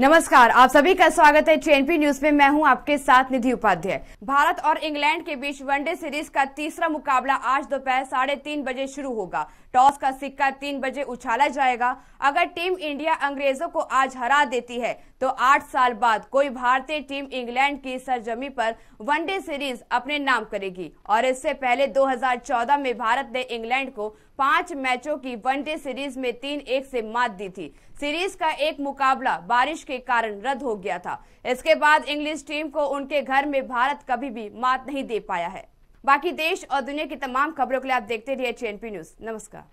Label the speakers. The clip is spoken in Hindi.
Speaker 1: नमस्कार आप सभी का स्वागत है टीएनपी न्यूज में मैं हूं आपके साथ निधि उपाध्याय भारत और इंग्लैंड के बीच वनडे सीरीज का तीसरा मुकाबला आज दोपहर साढ़े तीन बजे शुरू होगा टॉस का सिक्का तीन बजे उछाला जाएगा अगर टीम इंडिया अंग्रेजों को आज हरा देती है तो आठ साल बाद कोई भारतीय टीम इंग्लैंड की सरजमी पर वनडे सीरीज अपने नाम करेगी और इससे पहले 2014 में भारत ने इंग्लैंड को पांच मैचों की वनडे सीरीज में तीन एक से मात दी थी सीरीज का एक मुकाबला बारिश के कारण रद्द हो गया था इसके बाद इंग्लिश टीम को उनके घर में भारत कभी भी मात नहीं दे पाया है बाकी देश और दुनिया की तमाम खबरों के लिए आप देखते रहिए चेनपी न्यूज नमस्कार